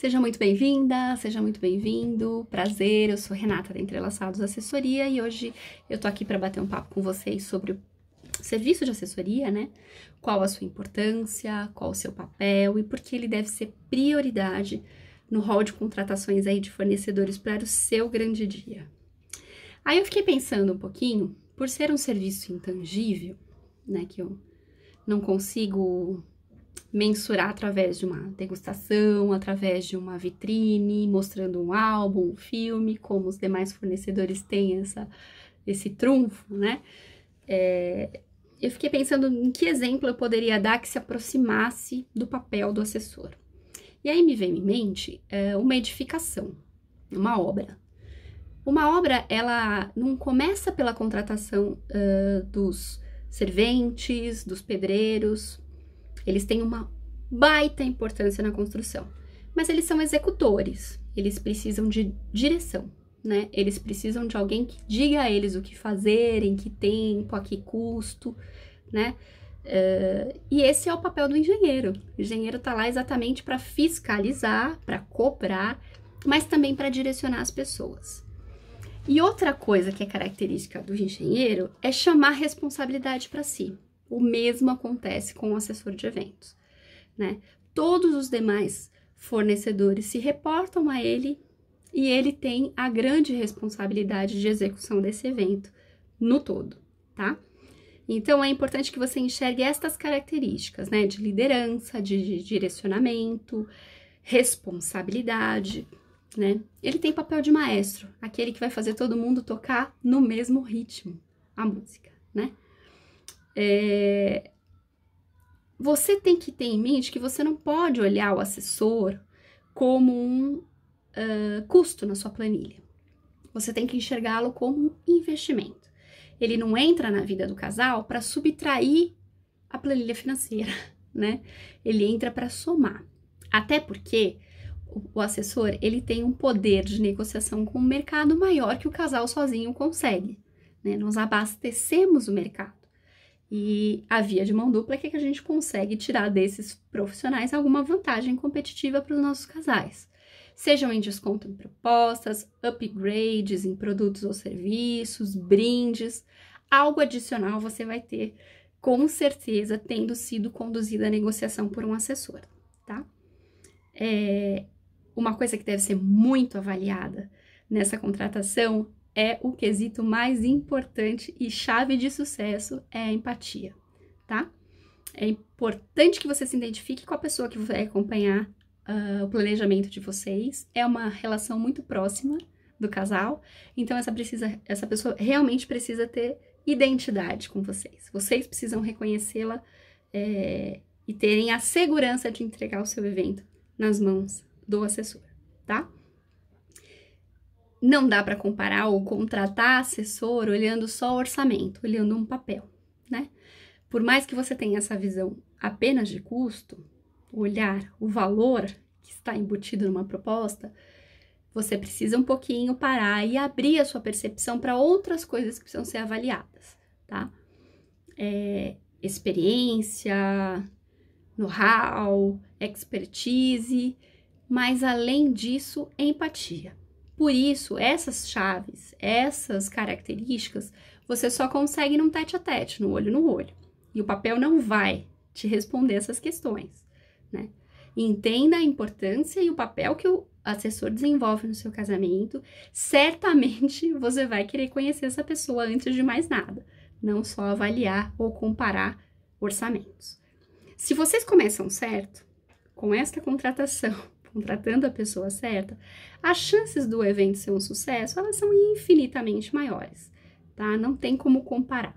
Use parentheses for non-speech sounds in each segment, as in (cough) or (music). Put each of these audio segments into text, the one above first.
Seja muito bem-vinda, seja muito bem-vindo. Prazer, eu sou Renata da Entrelaçados Assessoria e hoje eu tô aqui para bater um papo com vocês sobre o serviço de assessoria, né? Qual a sua importância, qual o seu papel e por que ele deve ser prioridade no rol de contratações aí de fornecedores para o seu grande dia. Aí eu fiquei pensando um pouquinho, por ser um serviço intangível, né, que eu não consigo mensurar através de uma degustação, através de uma vitrine, mostrando um álbum, um filme, como os demais fornecedores têm essa, esse trunfo, né? É, eu fiquei pensando em que exemplo eu poderia dar que se aproximasse do papel do assessor. E aí me vem em mente é, uma edificação, uma obra. Uma obra, ela não começa pela contratação uh, dos serventes, dos pedreiros, eles têm uma baita importância na construção, mas eles são executores, eles precisam de direção, né? Eles precisam de alguém que diga a eles o que fazer, em que tempo, a que custo, né? Uh, e esse é o papel do engenheiro. O engenheiro está lá exatamente para fiscalizar, para cobrar, mas também para direcionar as pessoas. E outra coisa que é característica do engenheiro é chamar responsabilidade para si. O mesmo acontece com o assessor de eventos, né? Todos os demais fornecedores se reportam a ele e ele tem a grande responsabilidade de execução desse evento no todo, tá? Então é importante que você enxergue estas características, né? De liderança, de direcionamento, responsabilidade, né? Ele tem papel de maestro, aquele que vai fazer todo mundo tocar no mesmo ritmo a música, né? é, você tem que ter em mente que você não pode olhar o assessor como um uh, custo na sua planilha. Você tem que enxergá-lo como um investimento. Ele não entra na vida do casal para subtrair a planilha financeira, (laughs) né? Ele entra para somar. Até porque o assessor ele tem um poder de negociação com o mercado maior que o casal sozinho consegue. Né? Nós abastecemos o mercado. E a via de mão dupla é que a gente consegue tirar desses profissionais alguma vantagem competitiva para os nossos casais, sejam em desconto em propostas, upgrades em produtos ou serviços, brindes, algo adicional você vai ter com certeza tendo sido conduzida a negociação por um assessor, tá? É, uma coisa que deve ser muito avaliada nessa contratação é o quesito mais importante e chave de sucesso é a empatia, tá? É importante que você se identifique com a pessoa que vai acompanhar uh, o planejamento de vocês. É uma relação muito próxima do casal, então essa, precisa, essa pessoa realmente precisa ter identidade com vocês. Vocês precisam reconhecê-la é, e terem a segurança de entregar o seu evento nas mãos do assessor, tá? não dá para comparar ou contratar assessor olhando só o orçamento, olhando um papel, né? Por mais que você tenha essa visão apenas de custo, olhar o valor que está embutido numa proposta, você precisa um pouquinho parar e abrir a sua percepção para outras coisas que precisam ser avaliadas, tá? É, experiência, know-how, expertise, mas além disso, empatia. Por isso, essas chaves, essas características, você só consegue num tete a tete, no olho no olho. E o papel não vai te responder essas questões, né? Entenda a importância e o papel que o assessor desenvolve no seu casamento. Certamente (laughs) você vai querer conhecer essa pessoa antes de mais nada, não só avaliar ou comparar orçamentos. Se vocês começam certo, com esta contratação contratando a pessoa certa, as chances do evento ser um sucesso, elas são infinitamente maiores, tá? Não tem como comparar.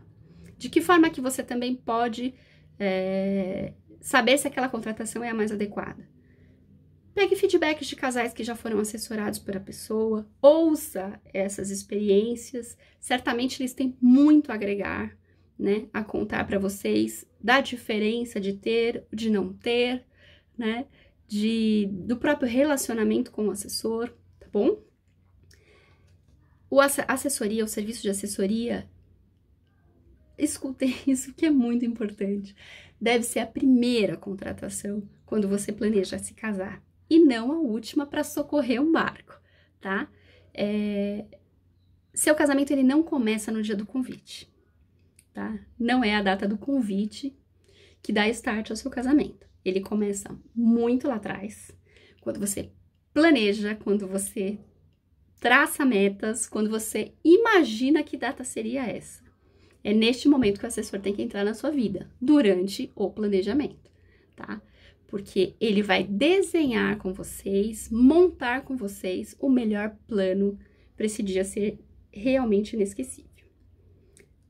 De que forma que você também pode é, saber se aquela contratação é a mais adequada? Pegue feedbacks de casais que já foram assessorados por a pessoa, ouça essas experiências, certamente eles têm muito a agregar, né, a contar para vocês da diferença de ter, de não ter, né? de, do próprio relacionamento com o assessor, tá bom? O assessoria, o serviço de assessoria, escutem (laughs) isso que é muito importante, deve ser a primeira contratação quando você planeja se casar e não a última para socorrer um barco, tá? É... Seu casamento ele não começa no dia do convite, tá? Não é a data do convite que dá start ao seu casamento ele começa muito lá atrás, quando você planeja, quando você traça metas, quando você imagina que data seria essa. É neste momento que o assessor tem que entrar na sua vida, durante o planejamento, tá? Porque ele vai desenhar com vocês, montar com vocês o melhor plano para esse dia ser realmente inesquecível.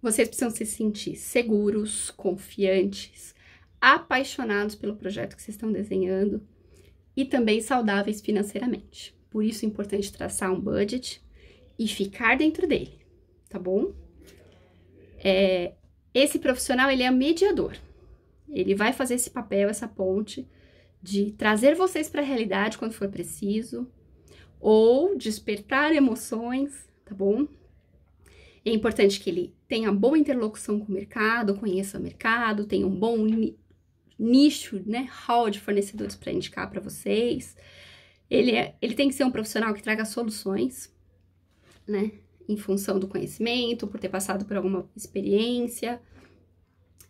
Vocês precisam se sentir seguros, confiantes, apaixonados pelo projeto que vocês estão desenhando e também saudáveis financeiramente. Por isso é importante traçar um budget e ficar dentro dele, tá bom? É, esse profissional ele é mediador. Ele vai fazer esse papel, essa ponte de trazer vocês para a realidade quando for preciso ou despertar emoções, tá bom? É importante que ele tenha boa interlocução com o mercado, conheça o mercado, tenha um bom nicho, né, hall de fornecedores para indicar para vocês. Ele, é, ele tem que ser um profissional que traga soluções, né, em função do conhecimento, por ter passado por alguma experiência.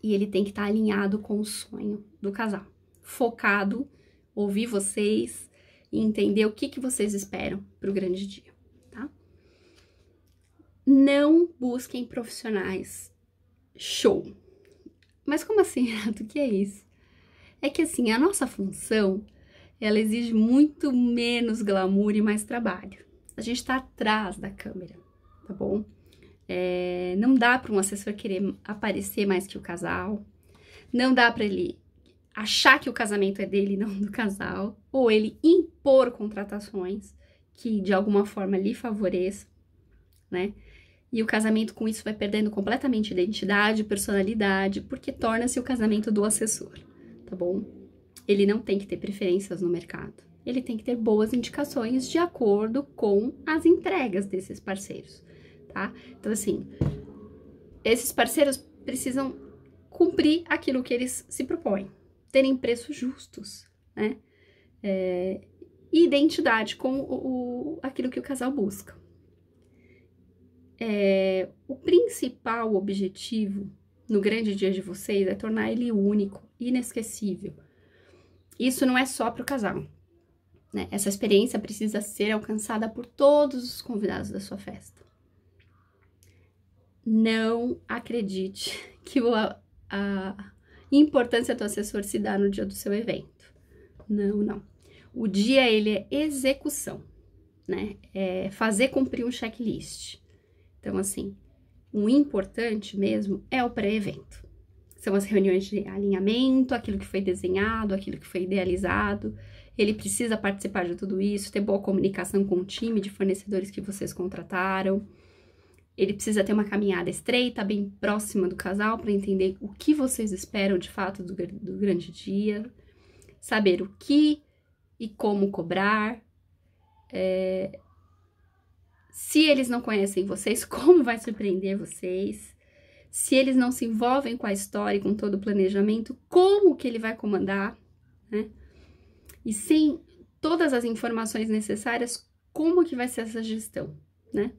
E ele tem que estar tá alinhado com o sonho do casal, focado, ouvir vocês e entender o que, que vocês esperam para o grande dia, tá? Não busquem profissionais show. Mas como assim, (laughs) Renato? O que é isso? É que assim, a nossa função, ela exige muito menos glamour e mais trabalho. A gente está atrás da câmera, tá bom? É, não dá para um assessor querer aparecer mais que o casal, não dá para ele achar que o casamento é dele, não do casal, ou ele impor contratações que de alguma forma lhe favoreçam, né? E o casamento com isso vai perdendo completamente identidade, personalidade, porque torna-se o casamento do assessor tá bom? Ele não tem que ter preferências no mercado. Ele tem que ter boas indicações de acordo com as entregas desses parceiros, tá? Então, assim, esses parceiros precisam cumprir aquilo que eles se propõem, terem preços justos, né? É, identidade com o, o, aquilo que o casal busca. É, o principal objetivo no grande dia de vocês é tornar ele único, inesquecível. Isso não é só para o casal. Né? Essa experiência precisa ser alcançada por todos os convidados da sua festa. Não acredite (laughs) que a, a importância do assessor se dá no dia do seu evento. Não, não. O dia ele é execução, né? É fazer cumprir um checklist. Então, assim, o importante mesmo é o pré-evento. São as reuniões de alinhamento, aquilo que foi desenhado, aquilo que foi idealizado. Ele precisa participar de tudo isso, ter boa comunicação com o time de fornecedores que vocês contrataram. Ele precisa ter uma caminhada estreita, bem próxima do casal, para entender o que vocês esperam de fato do, do grande dia, saber o que e como cobrar. É... Se eles não conhecem vocês, (laughs) como vai surpreender vocês? se eles não se envolvem com a história e com todo o planejamento, como que ele vai comandar, né? E sem todas as informações necessárias, como que vai ser essa gestão, né?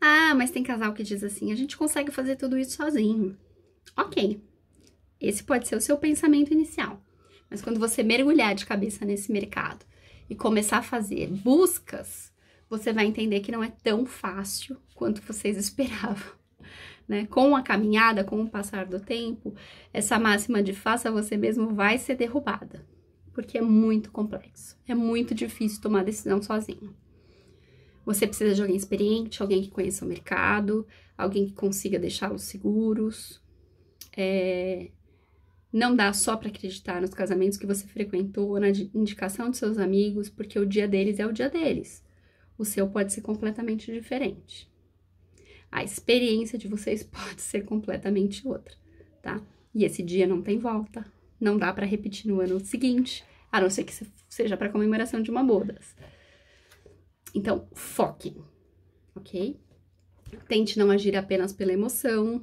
Ah, mas tem casal que diz assim, a gente consegue fazer tudo isso sozinho. Ok, esse pode ser o seu pensamento inicial. Mas quando você mergulhar de cabeça nesse mercado e começar a fazer buscas, você vai entender que não é tão fácil quanto vocês (laughs) esperavam né? Com a caminhada, com o passar do tempo, essa máxima de faça você mesmo vai ser derrubada, porque é muito complexo, é muito difícil tomar decisão sozinho. Você precisa de alguém experiente, alguém que conheça o mercado, alguém que consiga deixá-los seguros. É... Não dá só para acreditar nos casamentos que você frequentou, na indicação de seus amigos, porque o dia deles é o dia deles. O seu pode ser completamente diferente. A experiência de vocês (laughs) pode ser completamente outra, tá? E esse dia não tem volta, não dá para repetir no ano seguinte, a não ser que seja para comemoração de uma bodas. Então, foque, ok? Tente não agir apenas pela emoção.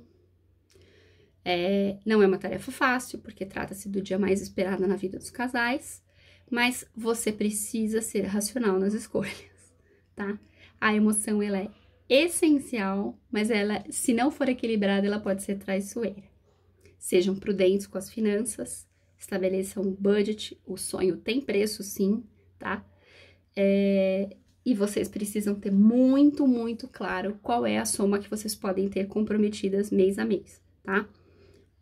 É, não é uma tarefa fácil, porque trata-se do dia mais esperado na vida dos casais, mas você precisa ser racional nas escolhas, tá? A emoção ela é essencial, mas ela, se não for equilibrada, ela pode ser traiçoeira. Sejam prudentes com as finanças, estabeleçam um budget, o sonho tem preço sim, tá? É, e vocês precisam ter muito, muito claro qual é a soma que vocês podem ter comprometidas mês a mês, tá?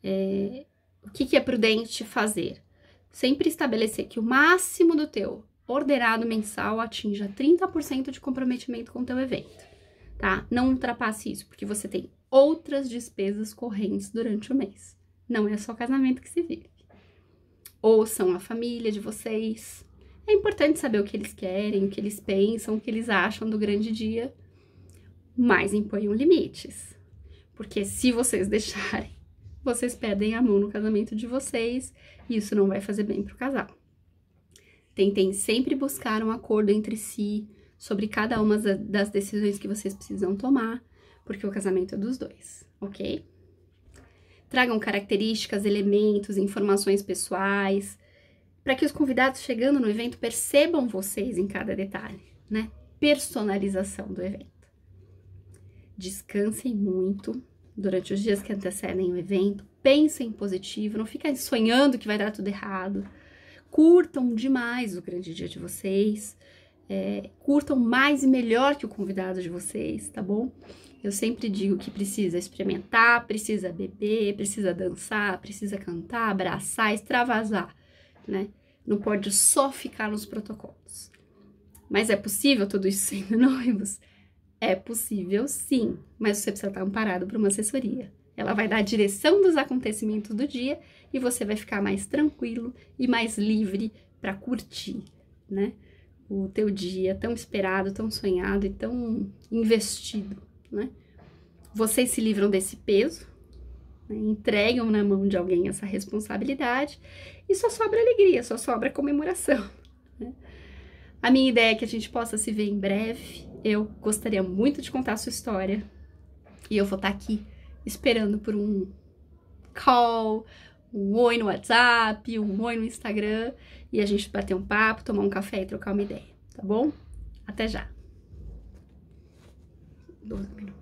É, o que, que é prudente fazer? Sempre estabelecer que o máximo do teu ordenado mensal atinja 30% de comprometimento com o teu evento tá? Não ultrapasse isso, porque você tem outras despesas correntes durante o mês. Não é só casamento que se vive. Ou são a família de vocês. É importante saber o que eles querem, o que eles pensam, o que eles acham do grande dia, mas imponham limites. Porque se vocês (laughs) deixarem, vocês perdem a mão no casamento de vocês e isso não vai fazer bem para o casal. Tentem sempre buscar um acordo entre si, sobre cada uma das decisões que vocês precisam tomar, porque o casamento é dos dois, ok? Tragam características, elementos, informações pessoais, para que os convidados chegando no evento percebam vocês em cada detalhe, né? Personalização do evento. Descansem muito durante os dias que antecedem o evento, pensem positivo, não fiquem sonhando que vai dar tudo errado. Curtam demais o grande dia de vocês é, curtam mais e melhor que o convidado de vocês, tá bom? Eu sempre digo que precisa experimentar, precisa beber, precisa dançar, precisa cantar, abraçar, extravasar, né? Não pode só ficar nos protocolos. Mas é possível tudo isso sendo (laughs) noivos? É possível sim, mas você precisa estar amparado por uma assessoria. Ela vai dar a direção dos acontecimentos do dia e você vai ficar mais tranquilo e mais livre para curtir, né? o teu dia tão esperado, tão sonhado e tão investido, né? Vocês se livram desse peso, né? entregam na mão de alguém essa responsabilidade e só sobra alegria, só sobra comemoração. Né? A minha ideia é que a gente possa se ver em breve. Eu gostaria muito de contar a sua história e eu vou estar aqui esperando por um call, um oi no WhatsApp, um oi no Instagram e a gente bater um papo, tomar um café e trocar uma ideia, tá bom? Até já! 12 minutos.